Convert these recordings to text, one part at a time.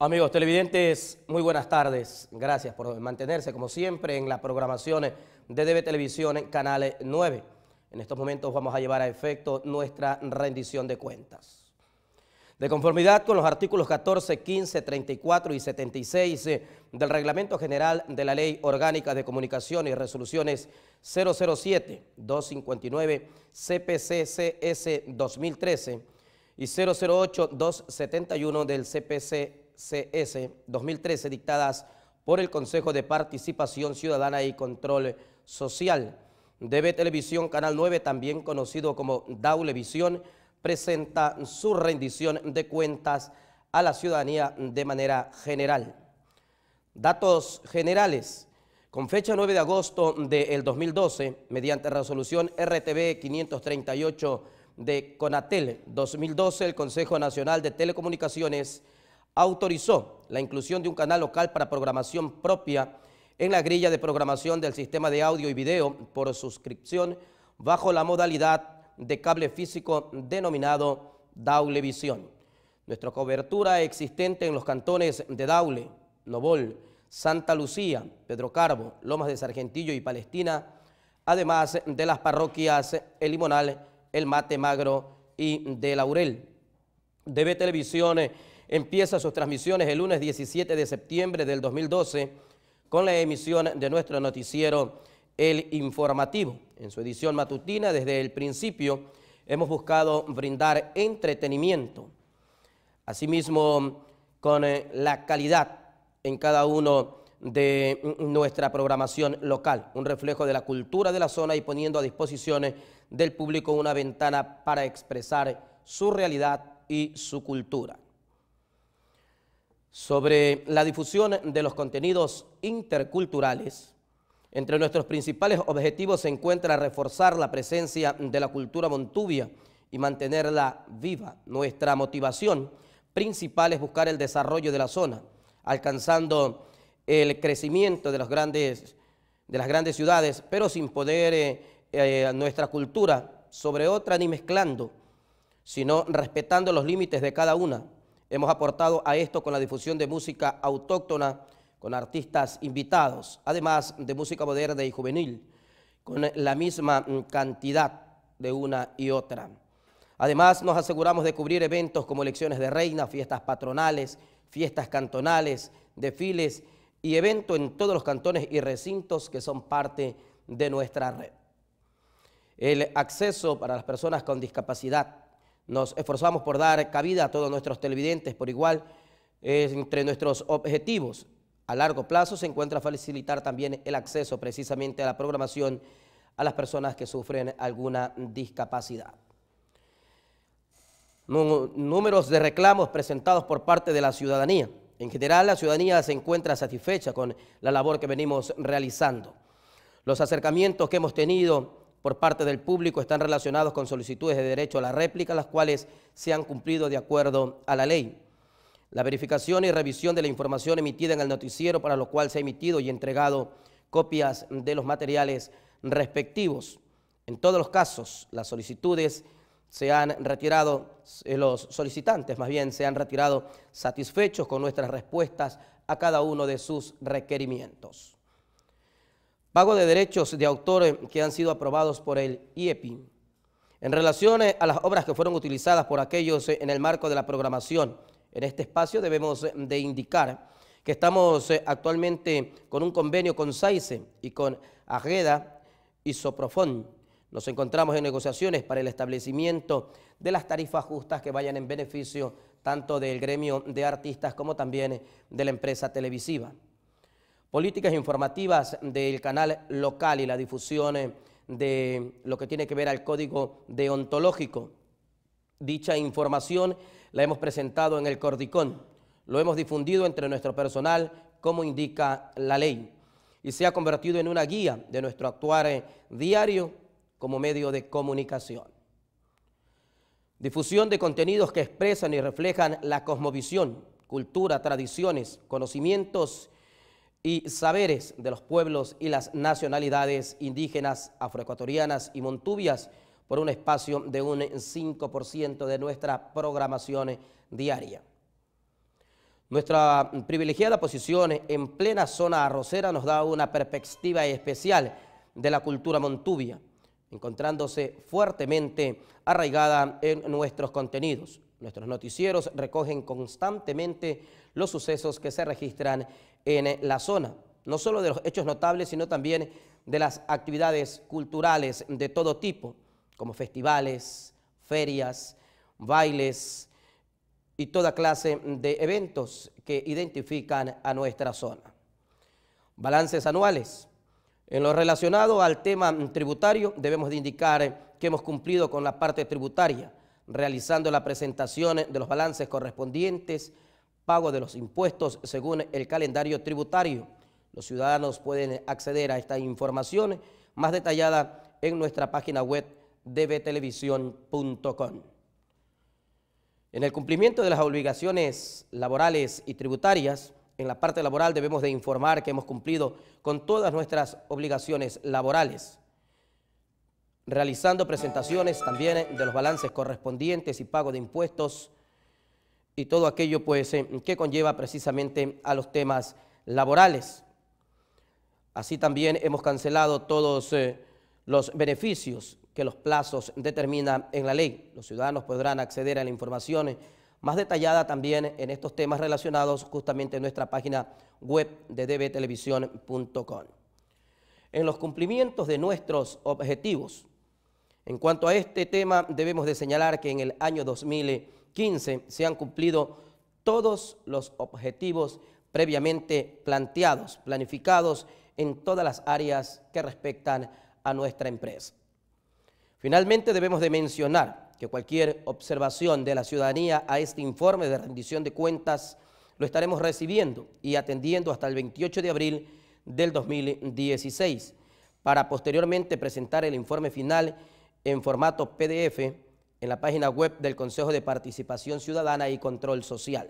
Amigos televidentes, muy buenas tardes. Gracias por mantenerse, como siempre, en las programaciones de DB Televisión en Canal 9. En estos momentos vamos a llevar a efecto nuestra rendición de cuentas. De conformidad con los artículos 14, 15, 34 y 76 del Reglamento General de la Ley Orgánica de Comunicación y Resoluciones 007-259 CPCCS 2013 y 008-271 del CPC ...CS 2013 dictadas por el Consejo de Participación Ciudadana y Control Social. DB Televisión Canal 9, también conocido como Daulevisión, presenta su rendición de cuentas a la ciudadanía de manera general. Datos generales. Con fecha 9 de agosto del 2012, mediante resolución RTB 538 de CONATEL 2012, el Consejo Nacional de Telecomunicaciones autorizó la inclusión de un canal local para programación propia en la grilla de programación del sistema de audio y video por suscripción bajo la modalidad de cable físico denominado Daulevisión. Nuestra cobertura existente en los cantones de Daule, Novol, Santa Lucía, Pedro Carbo, Lomas de Sargentillo y Palestina, además de las parroquias El Limonal, El Mate Magro y de Laurel. DB Televisión empieza sus transmisiones el lunes 17 de septiembre del 2012 con la emisión de nuestro noticiero El Informativo. En su edición matutina, desde el principio, hemos buscado brindar entretenimiento, asimismo con eh, la calidad en cada uno de mm, nuestra programación local, un reflejo de la cultura de la zona y poniendo a disposición eh, del público una ventana para expresar su realidad y su cultura sobre la difusión de los contenidos interculturales, entre nuestros principales objetivos se encuentra reforzar la presencia de la cultura montubia y mantenerla viva. Nuestra motivación principal es buscar el desarrollo de la zona, alcanzando el crecimiento de, grandes, de las grandes ciudades, pero sin poder eh, eh, nuestra cultura sobre otra ni mezclando, sino respetando los límites de cada una, Hemos aportado a esto con la difusión de música autóctona, con artistas invitados, además de música moderna y juvenil, con la misma mm, cantidad de una y otra. Además, nos aseguramos de cubrir eventos como elecciones de reina, fiestas patronales, fiestas cantonales, desfiles y eventos en todos los cantones y recintos que son parte de nuestra red. El acceso para las personas con discapacidad nos esforzamos por dar cabida a todos nuestros televidentes por igual. Eh, entre nuestros objetivos a largo plazo se encuentra facilitar también el acceso precisamente a la programación a las personas que sufren alguna discapacidad. números de reclamos presentados por parte de la ciudadanía. En general, la ciudadanía se encuentra satisfecha con la labor que venimos realizando. Los acercamientos que hemos tenido por parte del público están relacionados con solicitudes de derecho a la réplica, las cuales se han cumplido de acuerdo a la ley. La verificación y revisión de la información emitida en el noticiero, para lo cual se ha emitido y entregado copias de los materiales respectivos. En todos los casos, las solicitudes se han retirado, eh, los solicitantes más bien se han retirado satisfechos con nuestras respuestas a cada uno de sus requerimientos pago de derechos de autores que han sido aprobados por el IEPI. E en relación eh, a las obras que fueron utilizadas por aquellos eh, en el marco de la programación, en este espacio debemos eh, de indicar que estamos actualmente con un convenio con SAICE y con Ageda y Soprofón. Nos encontramos en negociaciones para el establecimiento de las tarifas justas que vayan en beneficio tanto del gremio de artistas como también de la empresa televisiva. Políticas informativas del canal local y la difusión eh, de lo que tiene que ver al código deontológico. Dicha información la hemos presentado en el Cordicón. Lo hemos difundido entre nuestro personal como indica la ley y se ha convertido en una guía de nuestro actuar eh, diario como medio de comunicación. Difusión de contenidos que expresan y reflejan la cosmovisión, cultura, tradiciones, conocimientos y saberes de los pueblos y las nacionalidades indígenas, afroecuatorianas y montubias por un espacio de un 5% de nuestra programación diaria. Nuestra privilegiada posición en plena zona arrocera nos da una perspectiva especial de la cultura montubia, encontrándose fuertemente arraigada en nuestros contenidos. Nuestros noticieros recogen constantemente los sucesos que se registran en eh, la zona, no solo de los hechos notables, sino también de las actividades culturales de todo tipo, como festivales, ferias, bailes y toda clase de eventos que identifican a nuestra zona. Balances anuales. En lo relacionado al tema tributario, debemos de indicar que hemos cumplido con la parte tributaria, realizando la presentación de los balances correspondientes pago de los impuestos según el calendario tributario. Los ciudadanos pueden acceder a esta información más detallada en nuestra página web dbtelevisión.com. En el cumplimiento de las obligaciones laborales y tributarias, en la parte laboral debemos de informar que hemos cumplido con todas nuestras obligaciones laborales, realizando presentaciones también de los balances correspondientes y pago de impuestos y todo aquello pues, eh, que conlleva precisamente a los temas laborales. Así también hemos cancelado todos eh, los beneficios que los plazos determinan en la ley. Los ciudadanos podrán acceder a la información eh, más detallada también en estos temas relacionados justamente en nuestra página web de dbtelevisión.com. En los cumplimientos de nuestros objetivos, en cuanto a este tema debemos de señalar que en el año 2020, 15 se han cumplido todos los objetivos previamente planteados, planificados en todas las áreas que respectan a nuestra empresa. Finalmente debemos de mencionar que cualquier observación de la ciudadanía a este informe de rendición de cuentas lo estaremos recibiendo y atendiendo hasta el 28 de abril del 2016 para posteriormente presentar el informe final en formato PDF en la página web del Consejo de Participación Ciudadana y Control Social,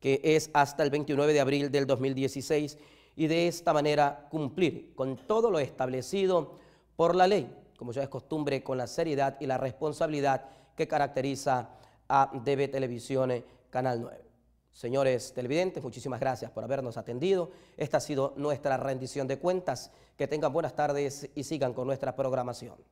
que es hasta el 29 de abril del 2016, y de esta manera cumplir con todo lo establecido por la ley, como ya es costumbre, con la seriedad y la responsabilidad que caracteriza a DB Televisión eh, Canal 9. Señores televidentes, muchísimas gracias por habernos atendido. Esta ha sido nuestra rendición de cuentas. Que tengan buenas tardes y sigan con nuestra programación.